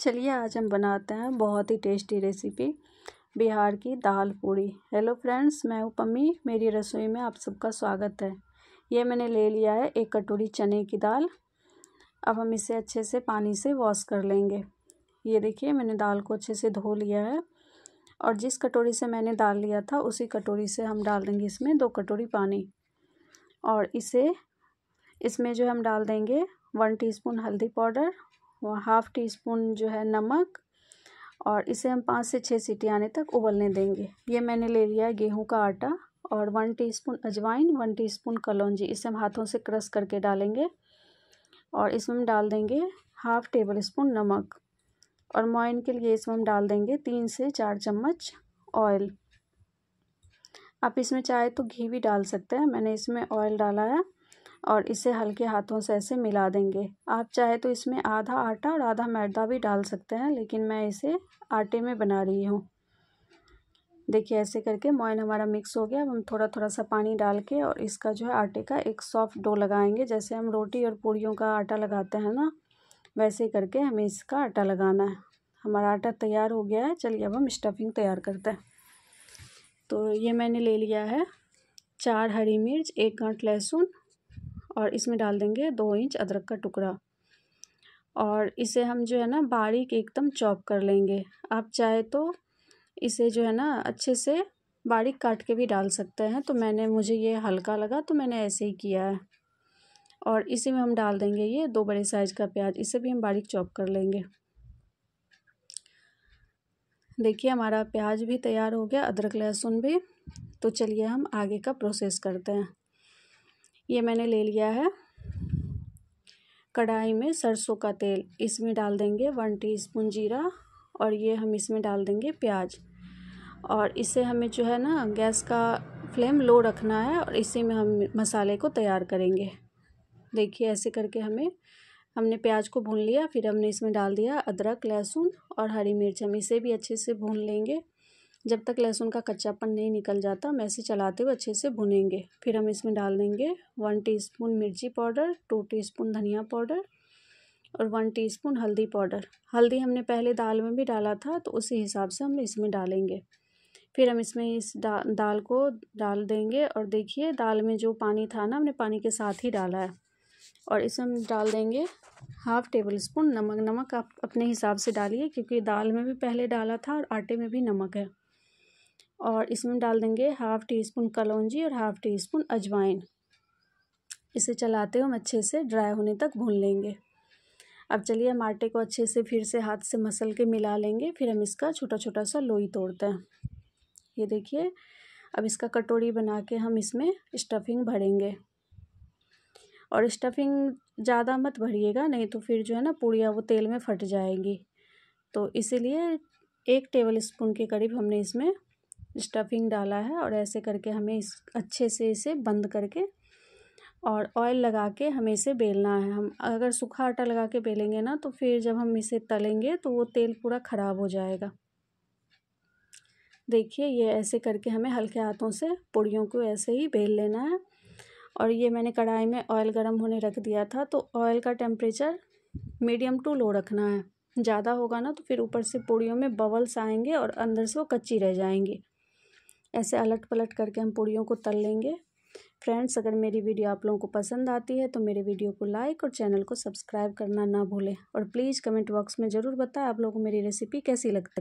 चलिए आज हम बनाते हैं बहुत ही टेस्टी रेसिपी बिहार की दाल पूड़ी हेलो फ्रेंड्स मैं हूँ पम्मी मेरी रसोई में आप सबका स्वागत है ये मैंने ले लिया है एक कटोरी चने की दाल अब हम इसे अच्छे से पानी से वॉश कर लेंगे ये देखिए मैंने दाल को अच्छे से धो लिया है और जिस कटोरी से मैंने दाल लिया था उसी कटोरी से हम डाल देंगे इसमें दो कटोरी पानी और इसे इसमें जो हम डाल देंगे वन टीस्पून हल्दी पाउडर वो हाफ़ टी स्पून जो है नमक और इसे हम पाँच से छः सीटी आने तक उबलने देंगे ये मैंने ले लिया है गेहूँ का आटा और वन टीस्पून अजवाइन वन टीस्पून कलौंजी इसे हम हाथों से क्रश करके डालेंगे और इसमें हम डाल देंगे हाफ़ टेबल स्पून नमक और मोइन के लिए इसमें हम डाल देंगे तीन से चार चम्मच ऑयल आप इसमें चाहे तो घी भी डाल सकते हैं मैंने इसमें ऑयल डाला है और इसे हल्के हाथों से ऐसे मिला देंगे आप चाहे तो इसमें आधा आटा और आधा मैदा भी डाल सकते हैं लेकिन मैं इसे आटे में बना रही हूँ देखिए ऐसे करके मॉइन हमारा मिक्स हो गया अब हम थोड़ा थोड़ा सा पानी डाल के और इसका जो है आटे का एक सॉफ्ट डो लगाएंगे जैसे हम रोटी और पूड़ियों का आटा लगाते हैं ना वैसे करके हमें इसका आटा लगाना है हमारा आटा तैयार हो गया है चलिए अब हम स्टफिंग तैयार करते हैं तो ये मैंने ले लिया है चार हरी मिर्च एक गांठ लहसुन और इसमें डाल देंगे दो इंच अदरक का टुकड़ा और इसे हम जो है ना बारीक एकदम चॉप कर लेंगे आप चाहे तो इसे जो है ना अच्छे से बारीक काट के भी डाल सकते हैं तो मैंने मुझे ये हल्का लगा तो मैंने ऐसे ही किया है और इसी में हम डाल देंगे ये दो बड़े साइज़ का प्याज इसे भी हम बारीक चॉप कर लेंगे देखिए हमारा प्याज भी तैयार हो गया अदरक लहसुन भी तो चलिए हम आगे का प्रोसेस करते हैं ये मैंने ले लिया है कढ़ाई में सरसों का तेल इसमें डाल देंगे वन टीस्पून जीरा और ये हम इसमें डाल देंगे प्याज और इसे हमें जो है ना गैस का फ्लेम लो रखना है और इसी में हम मसाले को तैयार करेंगे देखिए ऐसे करके हमें हमने प्याज को भून लिया फिर हमने इसमें डाल दिया अदरक लहसुन और हरी मिर्च हम इसे भी अच्छे से भून लेंगे जब तक लहसुन का कच्चापन नहीं निकल जाता हम ऐसे चलाते हुए अच्छे से भुनेंगे फिर हम इसमें डाल देंगे वन टीस्पून मिर्ची पाउडर टू टीस्पून धनिया पाउडर और वन टीस्पून हल्दी पाउडर हल्दी हमने पहले दाल में भी डाला था तो उसी हिसाब से हम इसमें डालेंगे फिर हम इसमें इस दा, दाल को डाल देंगे और देखिए दाल में जो पानी था ना हमने पानी के साथ ही डाला है और इसमें हम डाल देंगे हाफ़ टेबल स्पून नमक नमक आप अपने हिसाब से डालिए क्योंकि दाल में भी पहले डाला था और आटे में भी नमक है और इसमें डाल देंगे हाफ़ टी स्पून कलौजी और हाफ़ टी स्पून अजवाइन इसे चलाते हुए हम अच्छे से ड्राई होने तक भून लेंगे अब चलिए हम आटे को अच्छे से फिर से हाथ से मसल के मिला लेंगे फिर हम इसका छोटा छोटा सा लोई तोड़ते हैं ये देखिए अब इसका कटोरी बना के हम इसमें स्टफिंग भरेंगे और स्टफिंग ज़्यादा मत भरिएगा नहीं तो फिर जो है ना पूड़िया वो तेल में फट जाएगी तो इसीलिए एक टेबल स्पून के करीब हमने इसमें स्टफिंग डाला है और ऐसे करके हमें इस अच्छे से इसे बंद करके और ऑयल लगा के हमें इसे बेलना है हम अगर सूखा आटा लगा के बेलेंगे ना तो फिर जब हम इसे तलेंगे तो वो तेल पूरा ख़राब हो जाएगा देखिए ये ऐसे करके हमें हल्के हाथों से पूड़ियों को ऐसे ही बेल लेना है और ये मैंने कढ़ाई में ऑयल गर्म होने रख दिया था तो ऑयल का टेम्परेचर मीडियम टू लो रखना है ज़्यादा होगा ना तो फिर ऊपर से पूड़ियों में बबल्स आएंगे और अंदर से वो कच्ची रह जाएंगी ऐसे अलट पलट करके हम पूड़ियों को तल लेंगे फ्रेंड्स अगर मेरी वीडियो आप लोगों को पसंद आती है तो मेरे वीडियो को लाइक और चैनल को सब्सक्राइब करना ना भूलें और प्लीज़ कमेंट बॉक्स में ज़रूर बताएं आप लोगों को मेरी रेसिपी कैसी लगती है